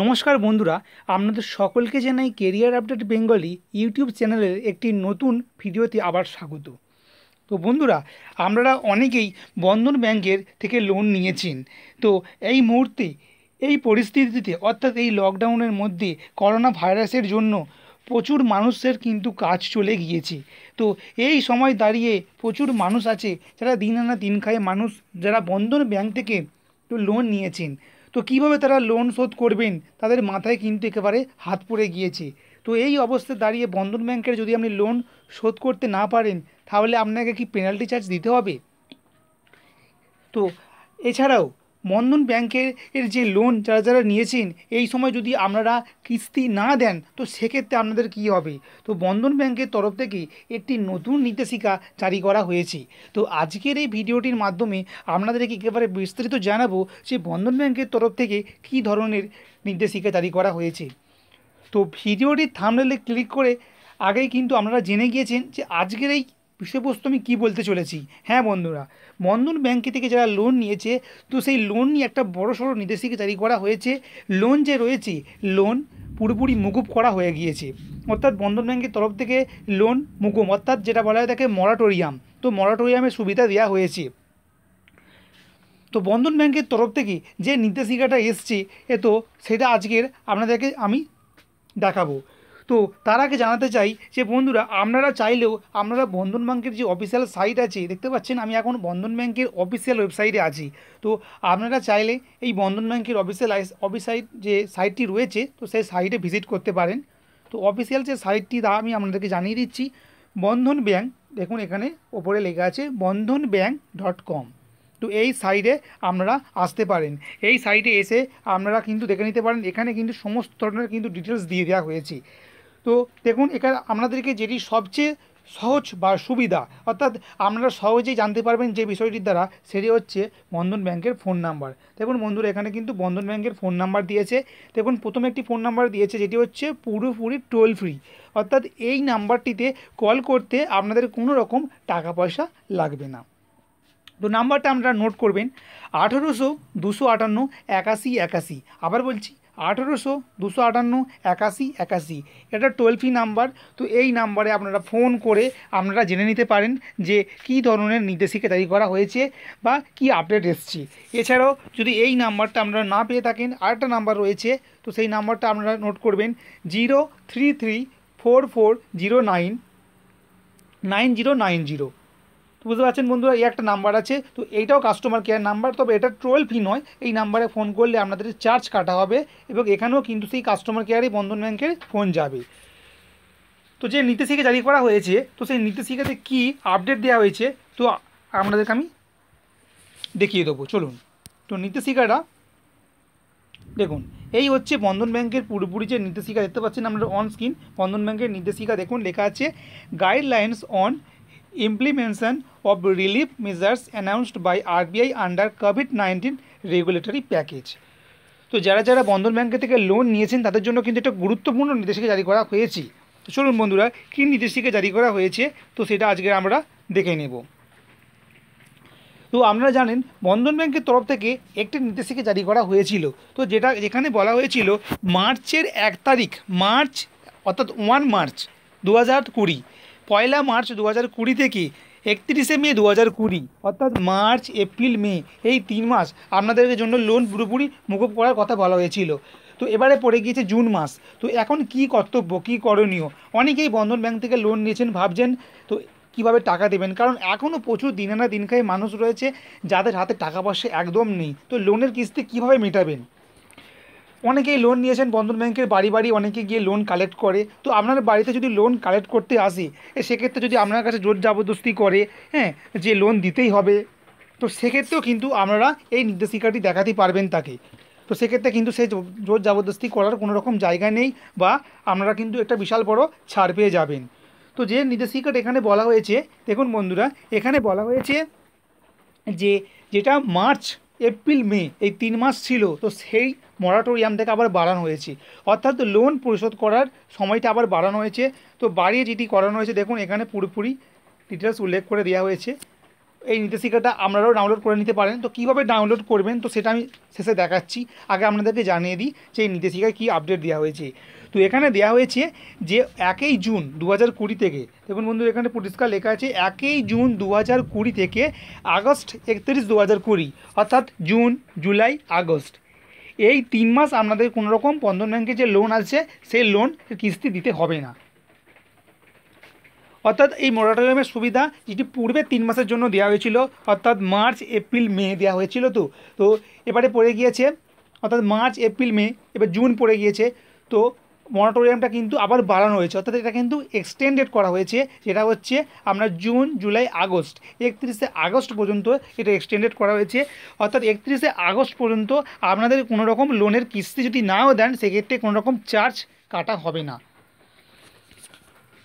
নমস্কার বন্ধুরা আপনাদের সকলকে জানাই কেরিয়ার আপডেট বেঙ্গলি ইউটিউব চ্যানেলের একটি নতুন ভিডিওতে আবার স্বাগত তো বন্ধুরা আপনারা অনেকেই বন্ধন ব্যাংকের থেকে লোন নিয়েছেন তো এই মুহূর্তে এই পরিস্থিতিতে অর্থাৎ এই লকডাউনের মধ্যে করোনা ভাইরাসের জন্য প্রচুর মানুষের কিন্তু কাজ চলে গিয়েছে তো এই সময় দাঁড়িয়ে প্রচুর মানুষ আছে যারা দিন আনা দিন খায় মানুষ যারা বন্ধন ব্যাংক থেকে লোন নিয়েছেন তো কিভাবে তারা লোন শোধ করবেন তাদের মাথায় কিন্তু একেবারে হাত পড়ে গিয়েছে তো এই অবস্থায় দাঁড়িয়ে বন্ধন ব্যাংকের যদি আপনি লোন শোধ করতে না পারেন তাহলে আপনাকে কি পেনাল্টি চার্জ দিতে হবে তো এছাড়াও বন্ধন ব্যাংকের এর যে লোন যারা যারা নিয়েছেন এই সময় যদি আপনারা কিস্তি না দেন তো সেক্ষেত্রে আপনাদের কি হবে তো বন্ধন ব্যাংকের তরফ থেকে একটি নতুন নির্দেশিকা জারি করা হয়েছে তো আজকের এই ভিডিওটির মাধ্যমে আপনাদেরকে একেবারে বিস্তারিত জানাবো যে বন্ধন ব্যাংকের তরফ থেকে কি ধরনের নির্দেশিকা জারি করা হয়েছে তো ভিডিওটির থামলে ক্লিক করে আগেই কিন্তু আপনারা জেনে গিয়েছেন যে আজকের এই বিষয়বস্তু আমি কী বলতে চলেছি হ্যাঁ বন্ধুরা বন্ধন ব্যাংকে থেকে যারা লোন নিয়েছে তো সেই লোন নিয়ে একটা বড় সড়ো নির্দেশিকা জারি করা হয়েছে লোন যে রয়েছে লোন পুরোপুরি মুকুব করা হয়ে গিয়েছে অর্থাৎ বন্ধন ব্যাংকের তরফ থেকে লোন মুকুব অর্থাৎ যেটা বলা হয় তাকে মরাটোরিয়াম তো মরাটোরিয়ামের সুবিধা দেওয়া হয়েছে তো বন্ধন ব্যাংকের তরফ থেকে যে নির্দেশিকাটা এসছে এ তো সেটা আজকের আপনাদেরকে আমি দেখাবো তো তার আগে জানাতে চাই যে বন্ধুরা আপনারা চাইলেও আপনারা বন্ধন ব্যাংকের যে অফিসিয়াল সাইট আছে দেখতে পাচ্ছেন আমি এখন বন্ধন ব্যাংকের অফিসিয়াল ওয়েবসাইটে আছি তো আপনারা চাইলে এই বন্ধন ব্যাংকের অফিসিয়াল অফিসাইট যে সাইটটি রয়েছে তো সেই সাইটে ভিজিট করতে পারেন তো অফিসিয়াল যে সাইটটি তা আমি আপনাদেরকে জানিয়ে দিচ্ছি বন্ধন ব্যাংক দেখুন এখানে ওপরে লেখা আছে বন্ধন ব্যাংক ডট কম তো এই সাইডে আপনারা আসতে পারেন এই সাইটে এসে আপনারা কিন্তু দেখে নিতে পারেন এখানে কিন্তু সমস্ত ধরনের কিন্তু ডিটেলস দিয়ে দেওয়া হয়েছে তো দেখুন এখানে আপনাদেরকে যেটি সবচেয়ে সহজ বা সুবিধা অর্থাৎ আপনারা সহজেই জানতে পারবেন যে বিষয়টির দ্বারা সেটি হচ্ছে বন্ধন ব্যাংকের ফোন নাম্বার দেখুন বন্ধুরা এখানে কিন্তু বন্ধন ব্যাংকের ফোন নাম্বার দিয়েছে দেখুন প্রথমে একটি ফোন নাম্বার দিয়েছে যেটি হচ্ছে পুরোপুরি টোল ফ্রি অর্থাৎ এই নাম্বারটিতে কল করতে আপনাদের কোনো রকম টাকা পয়সা লাগবে না তো নাম্বারটা আপনারা নোট করবেন আঠেরোশো দুশো আটান্ন একাশি একাশি আবার বলছি আঠেরোশো দুশো আটান্ন একাশি একাশি এটা টোয়েল ফি নাম্বার তো এই নাম্বারে আপনারা ফোন করে আপনারা জেনে নিতে পারেন যে কি ধরনের নির্দেশিকা জারি করা হয়েছে বা কি আপডেট এসছে এছাড়াও যদি এই নাম্বারটা আপনারা না পেয়ে থাকেন আরেকটা নাম্বার রয়েছে তো সেই নাম্বারটা আপনারা নোট করবেন zero three three four four zero nine nine zero nine zero বুঝতে পারছেন বন্ধুরা এই একটা নাম্বার আছে তো এইটাও কাস্টমার কেয়ার নাম্বার তবে এটা টোয়েল ফি নয় এই নাম্বারে ফোন করলে আপনাদের চার্জ কাটা হবে এবং এখানেও কিন্তু সেই কাস্টমার কেয়ারে বন্ধন ব্যাংকের ফোন যাবে তো যে নীতিশিকা জারি করা হয়েছে তো সেই নীতিশিকাতে কি আপডেট দেওয়া হয়েছে তো আপনাদেরকে আমি দেখিয়ে দেবো চলুন তো নীতিশিকাটা দেখুন এই হচ্ছে বন্ধন ব্যাংকের পুরোপুরি যে নির্দেশিকা দেখতে পাচ্ছেন আমরা অন স্ক্রিন বন্ধন ব্যাংকের নির্দেশিকা দেখুন লেখা আছে guidelines on implementation of relief measures announced by RBI under COVID-19 regulatory package তো যারা যারা বন্ধন ব্যাংক থেকে লোন নিয়েছেন তাদের জন্য কিন্তু একটা গুরুত্বপূর্ণ নির্দেশিকা জারি করা হয়েছে তো চলুন বন্ধুরা কী নির্দেশিকা জারি করা হয়েছে তো সেটা আজকে আমরা দেখে নেব তো আপনারা জানেন বন্ধন ব্যাংকের তরফ থেকে একটি নির্দেশিকা জারি করা হয়েছিল তো যেটা যেখানে বলা হয়েছিল মার্চের এক তারিখ মার্চ অর্থাৎ ওয়ান মার্চ দু হাজার কুড়ি পয়লা মার্চ দু হাজার কুড়ি থেকে একত্রিশে মে দু হাজার কুড়ি অর্থাৎ মার্চ এপ্রিল মে এই তিন মাস আপনাদের জন্য লোন পুরোপুরি মুখ করার কথা বলা হয়েছিল তো এবারে পড়ে গিয়েছে জুন মাস তো এখন কি কর্তব্য কী করণীয় অনেকেই বন্ধন ব্যাংক থেকে লোন নিয়েছেন ভাবছেন তো কিভাবে টাকা দেবেন কারণ এখনও প্রচুর দিন আনা খায় মানুষ রয়েছে যাদের হাতে টাকা পয়সা একদম নেই তো লোনের কিস্তি কিভাবে মেটাবেন অনেকেই লোন নিয়েছেন বন্ধন ব্যাংকের বাড়ি বাড়ি অনেকে গিয়ে লোন কালেক্ট করে তো আপনার বাড়িতে যদি লোন কালেক্ট করতে আসে সেক্ষেত্রে যদি আপনার কাছে জোর জবরদস্তি করে হ্যাঁ যে লোন দিতেই হবে তো সেক্ষেত্রেও কিন্তু আপনারা এই নির্দেশিকাটি দেখাতে পারবেন তাকে তো সেক্ষেত্রে কিন্তু সে জোর জবরদস্তি করার কোনো রকম জায়গা নেই বা আপনারা কিন্তু একটা বিশাল বড় ছাড় পেয়ে যাবেন তো যে নির্দেশিকাটা এখানে বলা হয়েছে দেখুন বন্ধুরা এখানে বলা হয়েছে যে যেটা মার্চ এপ্রিল মে এই তিন মাস ছিল তো সেই মরাটোরিয়াম থেকে আবার বাড়ানো হয়েছে অর্থাৎ লোন পরিশোধ করার সময়টা আবার বাড়ানো হয়েছে তো বাড়িয়ে যেটি করানো হয়েছে দেখুন এখানে পুরোপুরি ডিটেলস উল্লেখ করে দেওয়া হয়েছে এই নির্দেশিকাটা আপনারাও ডাউনলোড করে নিতে পারেন তো কীভাবে ডাউনলোড করবেন তো সেটা আমি শেষে দেখাচ্ছি আগে আপনাদেরকে জানিয়ে দিই যে এই নির্দেশিকায় কী আপডেট দেওয়া হয়েছে তো এখানে দেওয়া হয়েছে যে একই জুন দু হাজার কুড়ি থেকে দেখুন বন্ধু এখানে পরিষ্কার লেখা আছে একই জুন দু হাজার কুড়ি থেকে আগস্ট একত্রিশ দু হাজার কুড়ি অর্থাৎ জুন জুলাই আগস্ট এই তিন মাস আপনাদের কোনোরকম বন্ধন ব্যাংকে যে লোন আছে সেই লোন কিস্তি দিতে হবে না অর্থাৎ এই মোরাটোরিয়ামের সুবিধা যেটি পূর্বে তিন মাসের জন্য দেওয়া হয়েছিল অর্থাৎ মার্চ এপ্রিল মে দেওয়া হয়েছিল তো তো এবারে পড়ে গিয়েছে অর্থাৎ মার্চ এপ্রিল মে এবার জুন পড়ে গিয়েছে তো মরাটোরিয়ামটা কিন্তু আবার বাড়ানো হয়েছে অর্থাৎ এটা কিন্তু এক্সটেন্ডেড করা হয়েছে যেটা হচ্ছে আপনার জুন জুলাই আগস্ট একত্রিশে আগস্ট পর্যন্ত এটা এক্সটেন্ডেড করা হয়েছে অর্থাৎ একত্রিশে আগস্ট পর্যন্ত আপনাদের কোনো রকম লোনের কিস্তি যদি নাও দেন সেক্ষেত্রে কোনো রকম চার্জ কাটা হবে না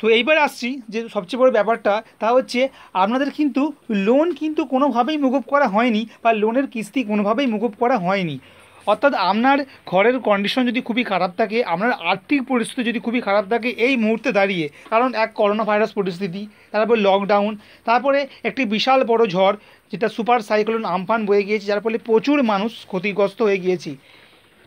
তো এইবার আসছি যে সবচেয়ে বড় ব্যাপারটা তা হচ্ছে আপনাদের কিন্তু লোন কিন্তু কোনোভাবেই মুকুব করা হয়নি বা লোনের কিস্তি কোনোভাবেই মুকুব করা হয়নি অর্থাৎ আপনার ঘরের কন্ডিশন যদি খুবই খারাপ থাকে আপনার আর্থিক পরিস্থিতি যদি খুবই খারাপ থাকে এই মুহূর্তে দাঁড়িয়ে কারণ এক করোনা ভাইরাস পরিস্থিতি তারপর লকডাউন তারপরে একটি বিশাল বড় ঝড় যেটা সুপার সাইক্লোন আমফান বয়ে গিয়েছে যার ফলে প্রচুর মানুষ ক্ষতিগ্রস্ত হয়ে গিয়েছি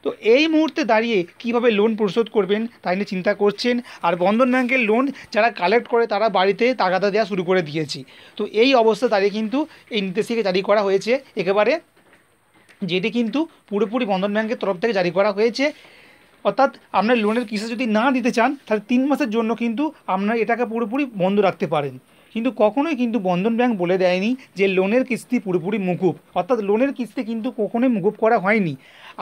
তো এই মুহূর্তে দাঁড়িয়ে কিভাবে লোন পরিশোধ করবেন তাই নিয়ে চিন্তা করছেন আর বন্ধন ব্যাংকের লোন যারা কালেক্ট করে তারা বাড়িতে তাগাদা দেওয়া শুরু করে দিয়েছি তো এই অবস্থা দাঁড়িয়ে কিন্তু এই নির্দেশিকা জারি করা হয়েছে একেবারে যেটি কিন্তু পুরোপুরি বন্ধন ব্যাংকের তরফ থেকে জারি করা হয়েছে অর্থাৎ আপনার লোনের কিস্তি যদি না দিতে চান তাহলে তিন মাসের জন্য কিন্তু আপনার এটাকে পুরোপুরি বন্ধ রাখতে পারেন কিন্তু কখনোই কিন্তু বন্ধন ব্যাংক বলে দেয়নি যে লোনের কিস্তি পুরোপুরি মুকুব অর্থাৎ লোনের কিস্তি কিন্তু কখনোই মুকুব করা হয়নি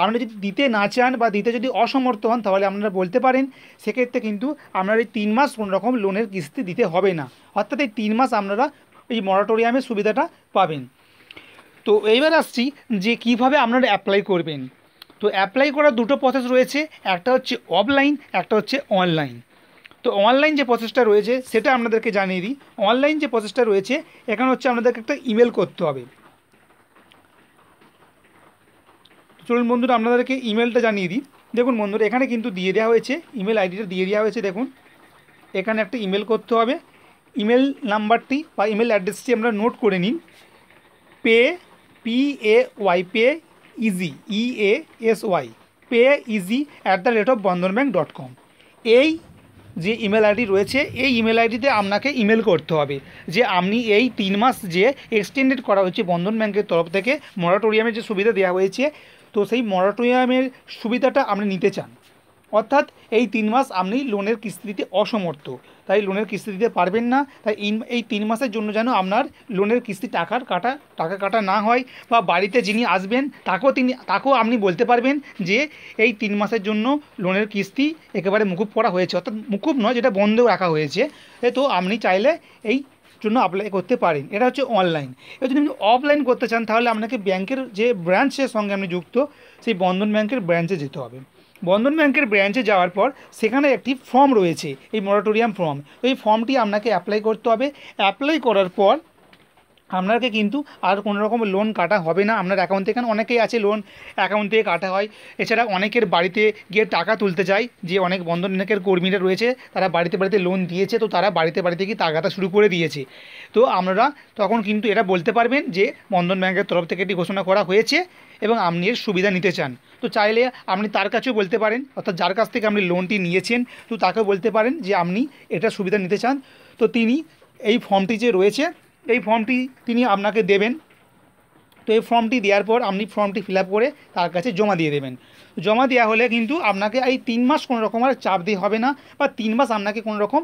আপনারা যদি দিতে না চান বা দিতে যদি অসমর্থ হন তাহলে আপনারা বলতে পারেন সেক্ষেত্রে কিন্তু আপনার এই তিন মাস কোনোরকম লোনের কিস্তি দিতে হবে না অর্থাৎ এই তিন মাস আপনারা এই মরাটোরিয়ামের সুবিধাটা পাবেন তো এইবার আসছি যে কিভাবে আপনারা অ্যাপ্লাই করবেন তো অ্যাপ্লাই করার দুটো প্রসেস রয়েছে একটা হচ্ছে অফলাইন একটা হচ্ছে অনলাইন তো অনলাইন যে প্রসেসটা রয়েছে সেটা আপনাদেরকে জানিয়ে দিই অনলাইন যে প্রসেসটা রয়েছে এখানে হচ্ছে আপনাদেরকে একটা ইমেল করতে হবে চলুন বন্ধুরা আপনাদেরকে ইমেলটা জানিয়ে দিই দেখুন বন্ধুরা এখানে কিন্তু দিয়ে দেওয়া হয়েছে ইমেল আইডিটা দিয়ে দেওয়া হয়েছে দেখুন এখানে একটা ইমেল করতে হবে ইমেল নাম্বারটি বা ইমেল অ্যাড্রেসটি আমরা নোট করে নিন pay P A Y pay easy E A S Y pay easy at the rate of Bandhan bank dot com এই যে ইমেল আইডি রয়েছে এই ইমেল আইডিতে আপনাকে ইমেল করতে হবে যে আপনি এই তিন মাস যে এক্সটেন্ডেড করা হয়েছে বন্ধন ব্যাংকের তরফ থেকে মরাটোরিয়ামের যে সুবিধা দেওয়া হয়েছে তো সেই মরাটোরিয়ামের সুবিধাটা আপনি নিতে চান অর্থাৎ এই তিন মাস আপনি লোনের কিস্তি দিতে অসমর্থ তাই লোনের কিস্তি দিতে পারবেন না তাই এই তিন মাসের জন্য যেন আপনার লোনের কিস্তি টাকার কাটা টাকা কাটা না হয় বা বাড়িতে যিনি আসবেন তাকেও তিনি তাকেও আপনি বলতে পারবেন যে এই তিন মাসের জন্য লোনের কিস্তি একেবারে মুকুব করা হয়েছে অর্থাৎ মুকুব নয় যেটা বন্ধ রাখা হয়েছে তো আপনি চাইলে এই জন্য অ্যাপ্লাই করতে পারেন এটা হচ্ছে অনলাইন এবার যদি আপনি অফলাইন করতে চান তাহলে আপনাকে ব্যাংকের যে ব্রাঞ্চের সঙ্গে আপনি যুক্ত সেই বন্ধন ব্যাংকের ব্রাঞ্চে যেতে হবে বন্ধন ব্যাংকের ব্রাঞ্চে যাওয়ার পর সেখানে একটি ফর্ম রয়েছে এই মরাটোরিয়াম ফর্ম এই ফর্মটি আপনাকে অ্যাপ্লাই করতে হবে অ্যাপ্লাই করার পর আপনাকে কিন্তু আর কোনো রকম লোন কাটা হবে না আপনার অ্যাকাউন্ট থেকে অনেকেই আছে লোন অ্যাকাউন্ট থেকে কাটা হয় এছাড়া অনেকের বাড়িতে গিয়ে টাকা তুলতে চায় যে অনেক বন্ধন ব্যাংকের কর্মীরা রয়েছে তারা বাড়িতে বাড়িতে লোন দিয়েছে তো তারা বাড়িতে বাড়িতে গিয়ে টাকাটা শুরু করে দিয়েছে তো আপনারা তখন কিন্তু এটা বলতে পারবেন যে বন্ধন ব্যাংকের তরফ থেকে এটি ঘোষণা করা হয়েছে এবং আপনি এর সুবিধা নিতে চান তো চাইলে আপনি তার কাছেও বলতে পারেন অর্থাৎ যার কাছ থেকে আপনি লোনটি নিয়েছেন তো তাকে বলতে পারেন যে আপনি এটা সুবিধা নিতে চান তো তিনি এই ফর্মটি যে রয়েছে এই ফর্মটি তিনি আপনাকে দেবেন তো এই ফর্মটি দেওয়ার পর আপনি ফর্মটি ফিল করে তার কাছে জমা দিয়ে দেবেন জমা দেওয়া হলে কিন্তু আপনাকে এই তিন মাস কোনো রকম আর চাপ দিয়ে হবে না বা তিন মাস আপনাকে কোনো রকম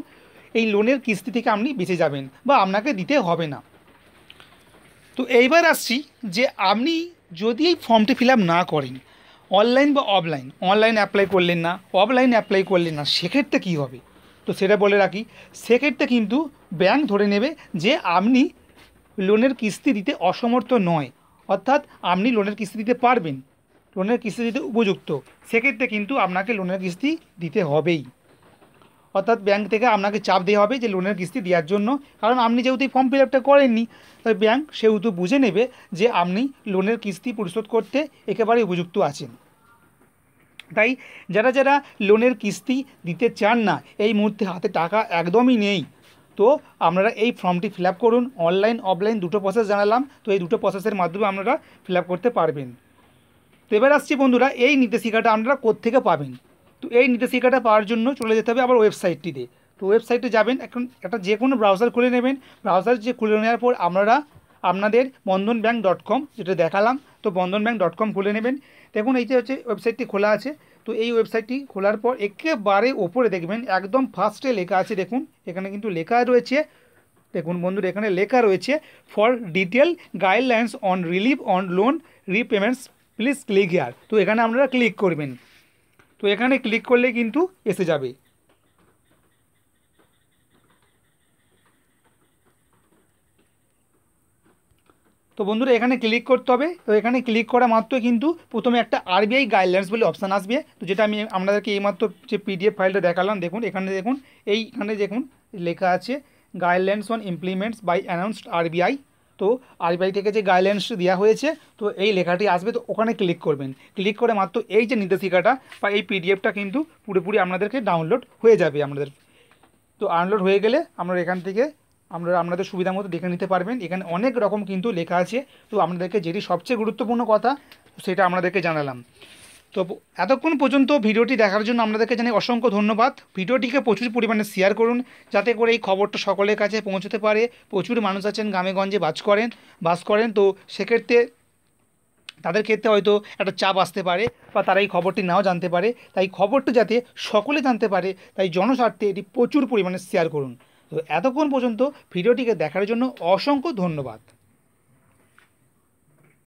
এই লোনের কিস্তি থেকে আপনি বেঁচে যাবেন বা আপনাকে দিতে হবে না তো এইবার আসছি যে আপনি যদি এই ফর্মটি ফিল না করেন অনলাইন বা অফলাইন অনলাইন অ্যাপ্লাই করলেন না অফলাইন অ্যাপ্লাই করলেন না সেক্ষেত্রে কী হবে তো সেটা বলে রাখি সেক্ষেত্রে কিন্তু ব্যাংক ধরে নেবে যে আপনি লোনের কিস্তি দিতে অসমর্থ নয় অর্থাৎ আপনি লোনের কিস্তি দিতে পারবেন লোনের কিস্তি দিতে উপযুক্ত সেক্ষেত্রে কিন্তু আপনাকে লোনের কিস্তি দিতে হবেই অর্থাৎ ব্যাংক থেকে আপনাকে চাপ দেওয়া হবে যে লোনের কিস্তি দেওয়ার জন্য কারণ আপনি যেহেতু ফর্ম ফিল আপটা করেননি তাই ব্যাংক সেহেতু বুঝে নেবে যে আপনি লোনের কিস্তি পরিশোধ করতে একেবারে উপযুক্ত আছেন তাই যারা যারা লোনের কিস্তি দিতে চান না এই মুহূর্তে হাতে টাকা একদমই নেই তো আপনারা এই ফর্মটি ফিল করুন অনলাইন অফলাইন দুটো প্রসেস জানালাম তো এই দুটো প্রসেসের মাধ্যমে আপনারা ফিল করতে পারবেন তো এবার আসছি বন্ধুরা এই নির্দেশিকাটা আপনারা থেকে পাবেন তো এই নির্দেশিকাটা পাওয়ার জন্য চলে যেতে হবে আবার ওয়েবসাইটটিতে তো ওয়েবসাইটে যাবেন এখন একটা যে কোনো ব্রাউজার খুলে নেবেন ব্রাউজার যে খুলে নেওয়ার পর আপনারা আপনাদের বন্ধন ব্যাঙ্ক ডট কম যেটা দেখালাম তো বন্ধন ব্যাঙ্ক ডট কম খুলে নেবেন দেখুন এই যে হচ্ছে ওয়েবসাইটটি খোলা আছে তো এই ওয়েবসাইটটি খোলার পর একেবারে ওপরে দেখবেন একদম ফার্স্টে লেখা আছে দেখুন এখানে কিন্তু লেখা রয়েছে দেখুন বন্ধুর এখানে লেখা রয়েছে for detail guidelines on relief on loan repayments please click here তো এখানে আপনারা ক্লিক করবেন তো এখানে ক্লিক করলে কিন্তু এসে যাবে তো বন্ধুরা এখানে ক্লিক করতে হবে তো এখানে ক্লিক করা মাত্র কিন্তু প্রথমে একটা আরবিআই গাইডলাইন্স বলে অপশান আসবে তো যেটা আমি আপনাদেরকে এইমাত্র যে পিডিএফ ফাইলটা দেখালাম দেখুন এখানে দেখুন এইখানে দেখুন লেখা আছে guidelines on implements by announced RBI তো আরবিআই থেকে যে গাইডলাইন্স দেওয়া হয়েছে তো এই লেখাটি আসবে তো ওখানে ক্লিক করবেন ক্লিক করে মাত্র এই যে নির্দেশিকাটা বা এই পিডিএফটা কিন্তু পুরোপুরি আপনাদেরকে ডাউনলোড হয়ে যাবে আপনাদের তো ডাউনলোড হয়ে গেলে আমরা এখান থেকে আমরা আপনাদের সুবিধা মতো দেখে নিতে পারবেন এখানে অনেক রকম কিন্তু লেখা আছে তো আপনাদেরকে যেটি সবচেয়ে গুরুত্বপূর্ণ কথা সেটা আপনাদেরকে জানালাম তো এতক্ষণ পর্যন্ত ভিডিওটি দেখার জন্য আপনাদেরকে জানাই অসংখ্য ধন্যবাদ ভিডিওটিকে প্রচুর পরিমাণে শেয়ার করুন যাতে করে এই খবরটা সকলের কাছে পৌঁছতে পারে প্রচুর মানুষ আছেন গ্রামে গঞ্জে বাস করেন বাস করেন তো সেক্ষেত্রে তাদের ক্ষেত্রে হয়তো একটা চাপ আসতে পারে বা তারা এই খবরটি নাও জানতে পারে তাই খবরটা যাতে সকলে জানতে পারে তাই জনস্বার্থে এটি প্রচুর পরিমাণে শেয়ার করুন তো এতক্ষণ পর্যন্ত ভিডিওটিকে দেখার জন্য অসংখ্য ধন্যবাদ